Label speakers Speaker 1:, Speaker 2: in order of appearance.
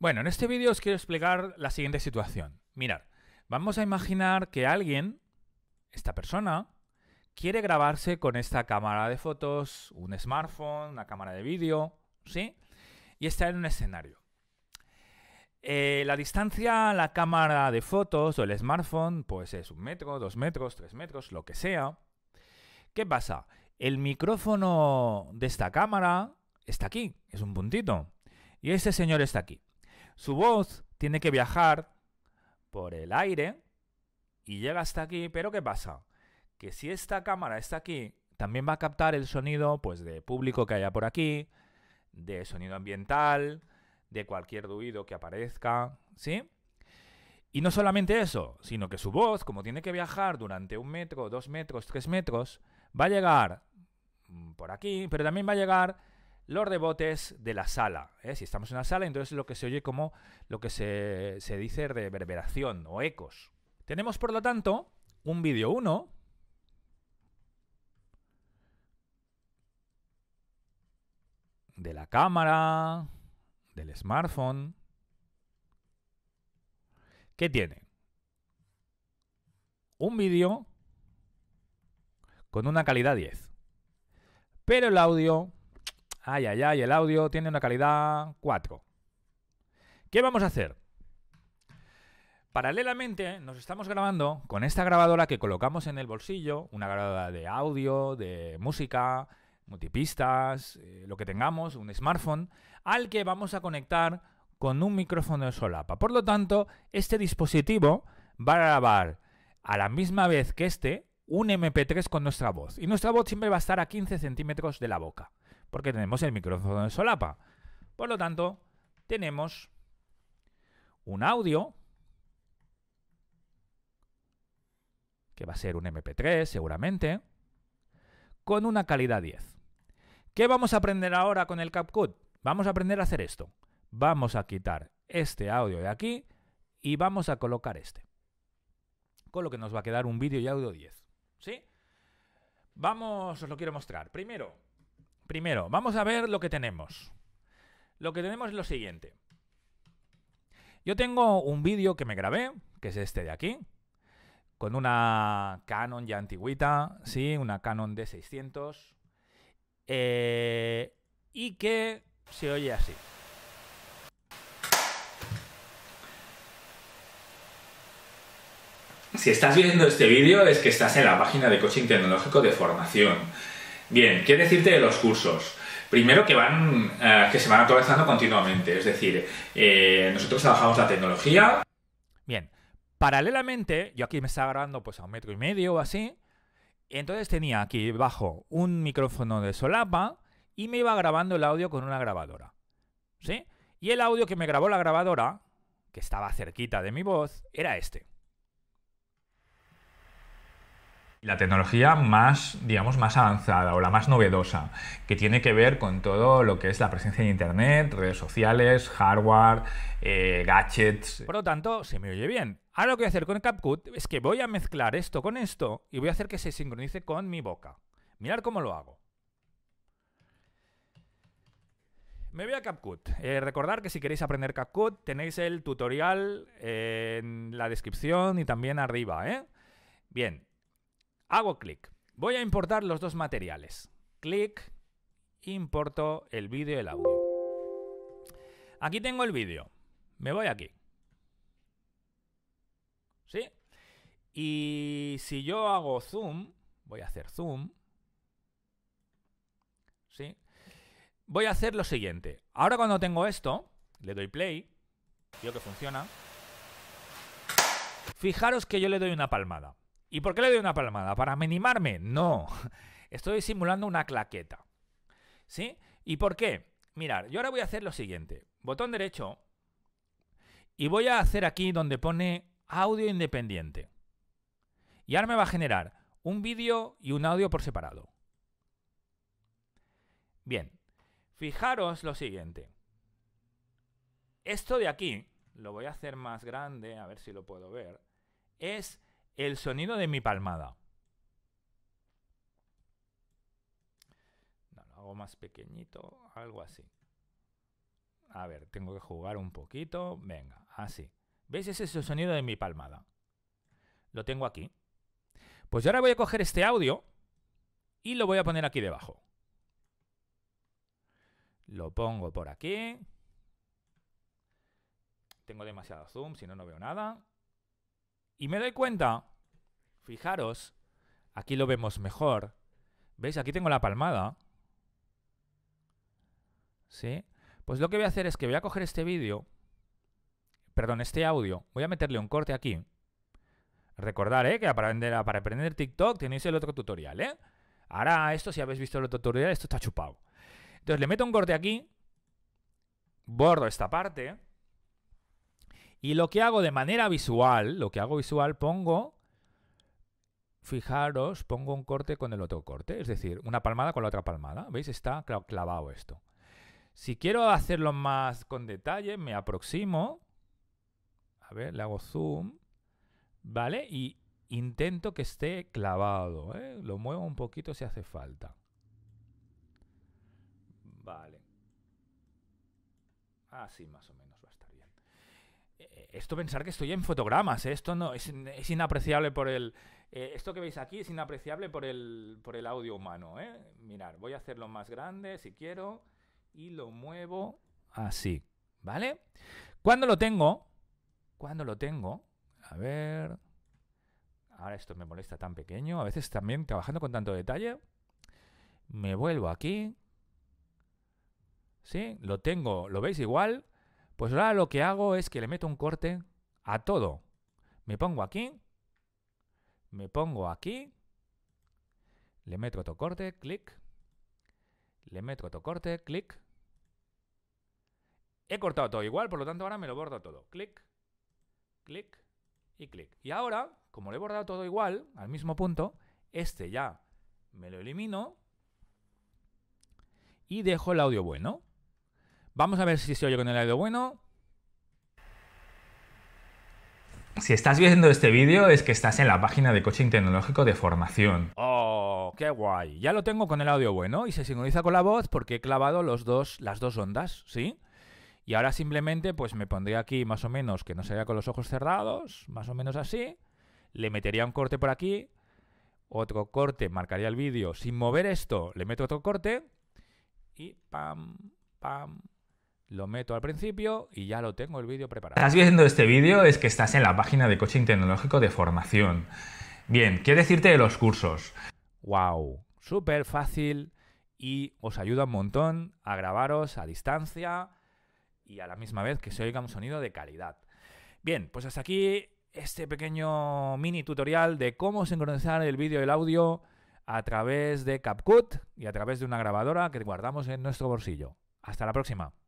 Speaker 1: Bueno, en este vídeo os quiero explicar la siguiente situación. Mirad, vamos a imaginar que alguien, esta persona, quiere grabarse con esta cámara de fotos, un smartphone, una cámara de vídeo, ¿sí? Y está en un escenario. Eh, la distancia a la cámara de fotos o el smartphone, pues es un metro, dos metros, tres metros, lo que sea. ¿Qué pasa? El micrófono de esta cámara está aquí, es un puntito. Y este señor está aquí. Su voz tiene que viajar por el aire y llega hasta aquí, pero ¿qué pasa? Que si esta cámara está aquí, también va a captar el sonido pues de público que haya por aquí, de sonido ambiental, de cualquier ruido que aparezca, ¿sí? Y no solamente eso, sino que su voz, como tiene que viajar durante un metro, dos metros, tres metros, va a llegar mm, por aquí, pero también va a llegar los rebotes de la sala. ¿eh? Si estamos en una sala, entonces lo que se oye como lo que se, se dice reverberación o ecos. Tenemos, por lo tanto, un vídeo 1. De la cámara, del smartphone. ¿Qué tiene? Un vídeo con una calidad 10. Pero el audio Ay, ay, ay, el audio tiene una calidad 4. ¿Qué vamos a hacer? Paralelamente nos estamos grabando con esta grabadora que colocamos en el bolsillo, una grabadora de audio, de música, multipistas, eh, lo que tengamos, un smartphone, al que vamos a conectar con un micrófono de solapa. Por lo tanto, este dispositivo va a grabar a la misma vez que este un MP3 con nuestra voz. Y nuestra voz siempre va a estar a 15 centímetros de la boca porque tenemos el micrófono de solapa. Por lo tanto, tenemos un audio que va a ser un MP3 seguramente, con una calidad 10. ¿Qué vamos a aprender ahora con el CapCut? Vamos a aprender a hacer esto. Vamos a quitar este audio de aquí y vamos a colocar este. Con lo que nos va a quedar un vídeo y audio 10. ¿Sí? Vamos, os lo quiero mostrar. Primero, Primero, vamos a ver lo que tenemos. Lo que tenemos es lo siguiente. Yo tengo un vídeo que me grabé, que es este de aquí, con una Canon ya antigüita, sí, una Canon D600, eh, y que se oye así. Si estás viendo este vídeo es que estás en la página de coaching tecnológico de formación. Bien, quiero decirte de los cursos? Primero que van, eh, que se van actualizando continuamente, es decir, eh, nosotros trabajamos la tecnología. Bien, paralelamente, yo aquí me estaba grabando pues a un metro y medio o así, entonces tenía aquí bajo un micrófono de solapa y me iba grabando el audio con una grabadora, ¿sí? Y el audio que me grabó la grabadora, que estaba cerquita de mi voz, era este. La tecnología más, digamos, más avanzada o la más novedosa, que tiene que ver con todo lo que es la presencia en Internet, redes sociales, hardware, eh, gadgets. Por lo tanto, se me oye bien. Ahora lo que voy a hacer con CapCut es que voy a mezclar esto con esto y voy a hacer que se sincronice con mi boca. Mirar cómo lo hago. Me voy a CapCut. Eh, recordar que si queréis aprender CapCut tenéis el tutorial en la descripción y también arriba, ¿eh? Bien, Hago clic. Voy a importar los dos materiales. Clic, importo el vídeo y el audio. Aquí tengo el vídeo. Me voy aquí. ¿Sí? Y si yo hago zoom, voy a hacer zoom. ¿Sí? Voy a hacer lo siguiente. Ahora cuando tengo esto, le doy play. Veo que funciona. Fijaros que yo le doy una palmada. ¿Y por qué le doy una palmada? ¿Para minimarme? No. Estoy simulando una claqueta. ¿Sí? ¿Y por qué? Mirad, yo ahora voy a hacer lo siguiente. Botón derecho. Y voy a hacer aquí donde pone audio independiente. Y ahora me va a generar un vídeo y un audio por separado. Bien. Fijaros lo siguiente. Esto de aquí, lo voy a hacer más grande, a ver si lo puedo ver, es el sonido de mi palmada. lo hago más pequeñito, algo así. A ver, tengo que jugar un poquito. Venga, así. ¿Veis? Ese sonido de mi palmada. Lo tengo aquí. Pues yo ahora voy a coger este audio y lo voy a poner aquí debajo. Lo pongo por aquí. Tengo demasiado zoom, si no, no veo nada. Y me doy cuenta, fijaros, aquí lo vemos mejor. ¿Veis? Aquí tengo la palmada. ¿Sí? Pues lo que voy a hacer es que voy a coger este vídeo, perdón, este audio, voy a meterle un corte aquí. Recordad, ¿eh? Que para para aprender TikTok tenéis el otro tutorial, ¿eh? Ahora esto, si habéis visto el otro tutorial, esto está chupado. Entonces le meto un corte aquí, borro esta parte y lo que hago de manera visual, lo que hago visual, pongo, fijaros, pongo un corte con el otro corte, es decir, una palmada con la otra palmada. ¿Veis? Está clavado esto. Si quiero hacerlo más con detalle, me aproximo. A ver, le hago zoom. ¿Vale? Y intento que esté clavado. ¿eh? Lo muevo un poquito si hace falta. Vale. Así más o menos va a estar bien. Eh, esto pensar que estoy en fotogramas, eh, esto no es, inapreciable por el eh, esto que veis aquí es inapreciable por el por el audio humano, Mirar, voy a hacerlo más grande si quiero y lo muevo así, ¿vale? Cuando lo tengo, cuando lo tengo, a ver, ahora esto me molesta tan pequeño, a veces también trabajando con tanto detalle, me vuelvo aquí, ¿sí? Lo tengo, lo veis igual, pues ahora lo que hago es que le meto un corte a todo. Me pongo aquí, me pongo aquí, le meto otro corte, clic, le meto otro corte, clic. He cortado todo igual, por lo tanto ahora me lo bordo todo. Clic, clic y clic. Y ahora, como le he bordado todo igual, al mismo punto, este ya me lo elimino y dejo el audio bueno. Vamos a ver si se oye con el audio bueno. Si estás viendo este vídeo es que estás en la página de coaching tecnológico de formación. ¡Oh, qué guay! Ya lo tengo con el audio bueno y se sincroniza con la voz porque he clavado las dos ondas, ¿sí? Y ahora simplemente pues me pondría aquí más o menos que no se con los ojos cerrados, más o menos así. Le metería un corte por aquí, otro corte, marcaría el vídeo. Sin mover esto, le meto otro corte y pam, pam, lo meto al principio y ya lo tengo el vídeo preparado. Estás viendo este vídeo es que estás en la página de coaching tecnológico de formación. Bien, ¿qué decirte de los cursos? ¡Wow! Súper fácil y os ayuda un montón a grabaros a distancia y a la misma vez que se oiga un sonido de calidad. Bien, pues hasta aquí este pequeño mini tutorial de cómo sincronizar el vídeo y el audio a través de CapCut y a través de una grabadora que guardamos en nuestro bolsillo. Hasta la próxima.